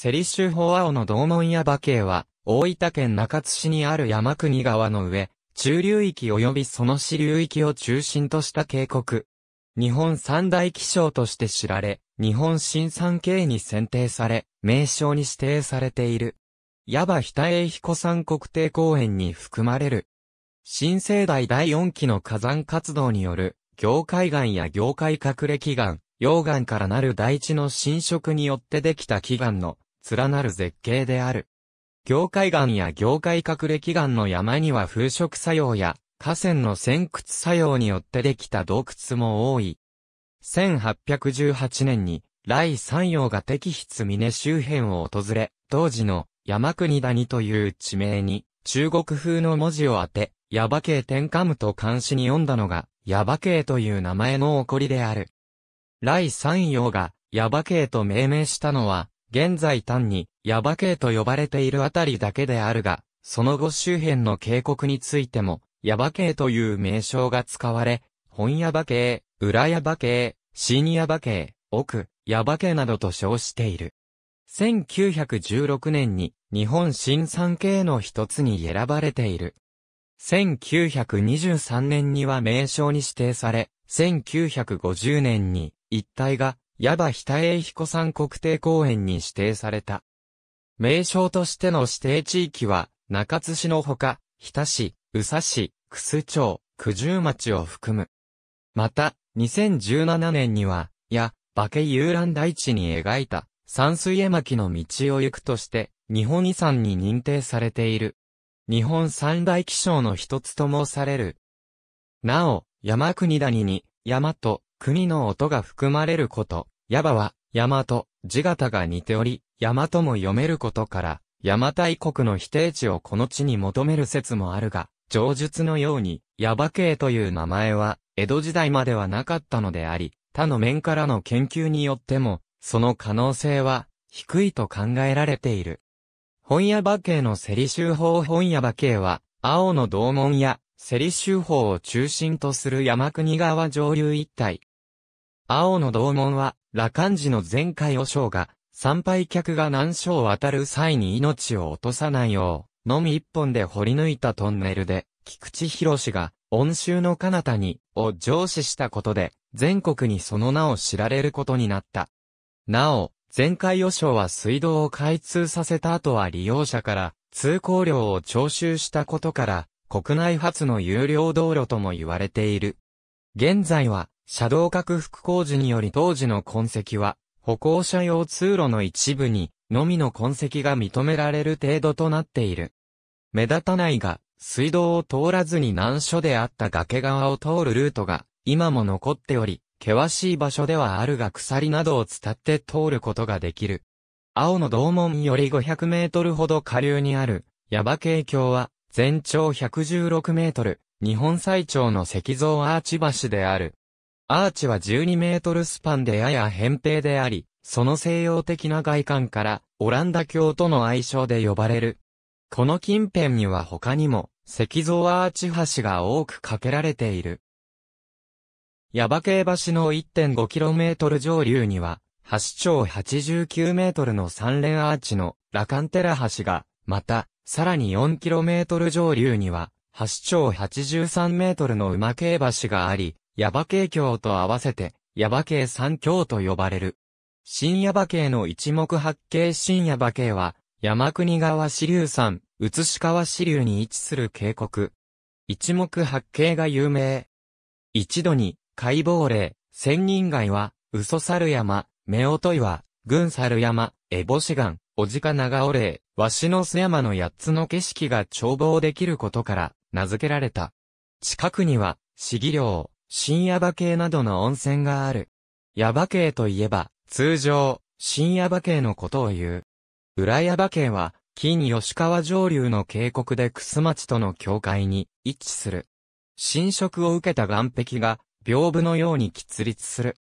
セリ州法青の道門や馬渓は、大分県中津市にある山国川の上、中流域及びその支流域を中心とした渓谷。日本三大気象として知られ、日本新三景に選定され、名称に指定されている。矢場北栄彦山国定公園に含まれる。新生代第四期の火山活動による、業界岩や業界隠れ祈岩、溶岩からなる大地の侵食によってできた祈岩の連なる絶景である。凝灰岩や凝灰隠れ岩の山には風食作用や河川の潜屈作用によってできた洞窟も多い。1818年に、雷山陽が敵筆峰周辺を訪れ、当時の山国谷という地名に中国風の文字を当て、ヤバ系天下ムと漢詩に読んだのが、ヤバ系という名前の起こりである。雷山陽がヤバ系と命名したのは、現在単に、ヤバ系と呼ばれているあたりだけであるが、その後周辺の渓谷についても、ヤバ系という名称が使われ、本ヤバ系、裏ヤバ系、新ヤバ系、奥、ヤバ系などと称している。1916年に日本新三系の一つに選ばれている。1923年には名称に指定され、1950年に一帯が矢場北栄彦山国定公園に指定された。名称としての指定地域は、中津市のほか、日田市、宇佐市、楠町、九十町を含む。また、2017年には、や、馬家遊覧大地に描いた、山水絵巻の道を行くとして、日本遺産に認定されている。日本三大気象の一つと申される。なお、山国谷に、山と、国の音が含まれること、ヤバは、ヤマ字型が似ており、ヤマも読めることから、邪馬台国の否定値をこの地に求める説もあるが、上述のように、ヤバ系という名前は、江戸時代まではなかったのであり、他の面からの研究によっても、その可能性は、低いと考えられている。本ヤバ系のセリ州法本ヤバ系は、青の道門や、セリ州法を中心とする山国川上流一帯、青の道門は、羅漢寺の前回和尚が、参拝客が難所を渡る際に命を落とさないよう、のみ一本で掘り抜いたトンネルで、菊池博士が、恩州の彼方に、を上司したことで、全国にその名を知られることになった。なお、前回予想は水道を開通させた後は利用者から通行料を徴収したことから、国内初の有料道路とも言われている。現在は、車道拡幅工事により当時の痕跡は、歩行者用通路の一部に、のみの痕跡が認められる程度となっている。目立たないが、水道を通らずに難所であった崖側を通るルートが、今も残っており、険しい場所ではあるが鎖などを伝って通ることができる。青の道門より500メートルほど下流にある、矢場景橋は、全長116メートル、日本最長の石像アーチ橋である。アーチは12メートルスパンでやや扁平であり、その西洋的な外観から、オランダ教との愛称で呼ばれる。この近辺には他にも、石像アーチ橋が多く架けられている。バケ渓橋の 1.5km 上流には、橋長8 9ルの三連アーチのラカンテラ橋が、また、さらに 4km 上流には、橋長8 3ルの馬渓橋があり、耶馬渓教と合わせて、耶馬渓三教と呼ばれる。新耶馬渓の一目八景新耶馬渓は、山国川支流山、宇津川支流に位置する渓谷。一目八景が有名。一度に、解剖霊、千人街は、嘘猿山、目音岩、群猿山、烏帽子岩、小鹿長尾霊、鷲の巣山の八つの景色が眺望できることから、名付けられた。近くには、市議寮、新夜馬系などの温泉がある。耶馬系といえば、通常、新夜馬系のことを言う。裏耶馬系は、近吉川上流の渓谷で楠町との境界に位置する。侵食を受けた岩壁が、屏風のように喫立する。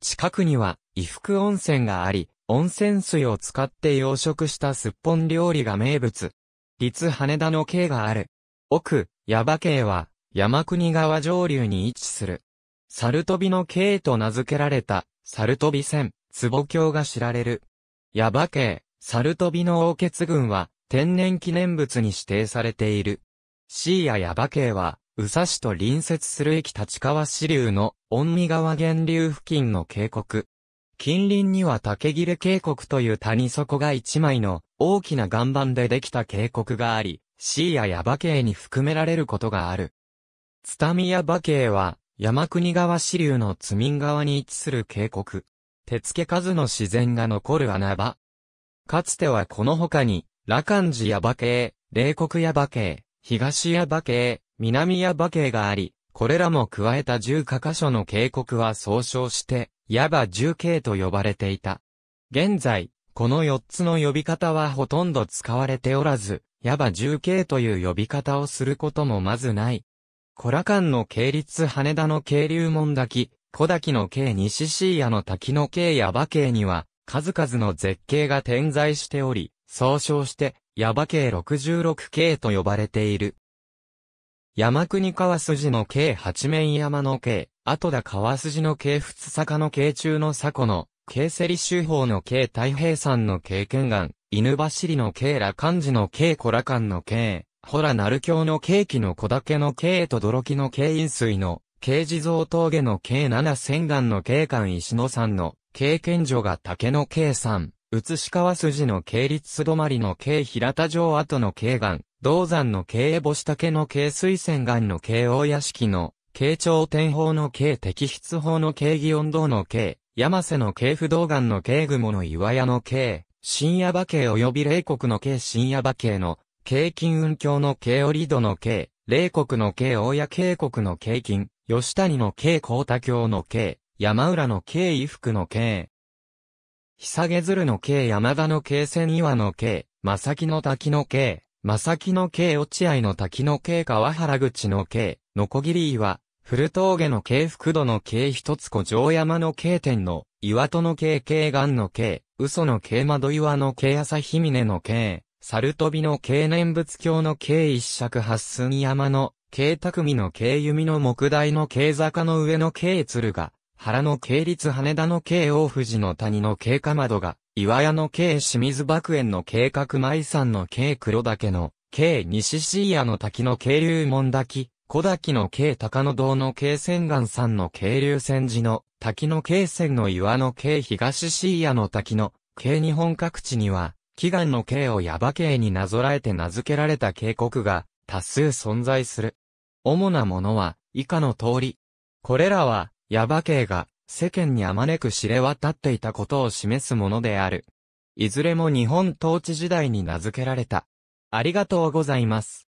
近くには、伊福温泉があり、温泉水を使って養殖したすっぽん料理が名物。立羽田の系がある。奥、矢馬系は、山国川上流に位置する。猿飛ビの渓と名付けられた、猿飛ビ線、壺橋が知られる。矢場渓、猿飛ビの王傑群は、天然記念物に指定されている。シーや矢バ渓は、宇佐市と隣接する駅立川支流の、恩見川源流付近の渓谷。近隣には竹切れ渓谷という谷底が一枚の大きな岩盤でできた渓谷があり、シーや矢バ渓に含められることがある。津田宮馬渓は、山国川支流の津民川に位置する渓谷。手付数の自然が残る穴場。かつてはこの他に、羅漢寺や馬渓、霊国や馬渓、東や馬渓、南や馬渓があり、これらも加えた十0箇所の渓谷は総称して、矢場重0渓と呼ばれていた。現在、この四つの呼び方はほとんど使われておらず、矢場重0渓という呼び方をすることもまずない。コラカンの系立羽田の渓流門滝、小滝の渓西シーアの滝の渓矢場渓には、数々の絶景が点在しており、総称して、矢場渓66渓と呼ばれている。山国川筋の渓八面山の渓、後田川筋の渓仏坂の渓中の佐古の、渓セリ州法の渓太平山の渓県岸、犬走りの渓羅漢字の渓コラカンの渓、ほら鳴橋のケーの小竹のへと泥きの慶飲水の、慶地蔵峠の慶七千岩の慶官石野山の、慶賢所が竹の慶山、つし川筋の慶立止まりの慶平田城跡の慶岩、銅山の慶星竹の慶水仙岩の慶大屋敷の、慶長天法の慶敵筆法の慶義音道の慶、山瀬の慶不動岩の慶雲の岩屋の慶、深夜馬慶及び霊国の慶深夜馬慶の京金運京の京織戸の京、霊国の京大谷渓谷の京金、吉谷の京高田京の京、山浦の京衣服の京。さげずるの京山田の京千岩の京、さきの滝の京、さきの京落合の滝の京川原口の京、のこぎり岩、古峠の京福戸の京一つ古城山の京天の、岩戸の京京岩の京、嘘の京窓岩の京朝姫峰の京。サルトビの経念仏教の経一尺八寸山の、経匠の経弓の木台の経坂の上の経鶴が、原の経立羽田の経大藤の谷の経か窓が、岩屋の経清水爆園の経角舞山の経黒岳の、経西椎谷の滝の経流門滝、小滝の経高野堂の経仙岩山の経流仙寺の、滝の経仙の岩の経東椎谷の滝の、経日本各地には、祈願の刑をヤバ刑になぞらえて名付けられた警告が多数存在する。主なものは以下の通り。これらはヤバ刑が世間にあまねく知れ渡っていたことを示すものである。いずれも日本統治時代に名付けられた。ありがとうございます。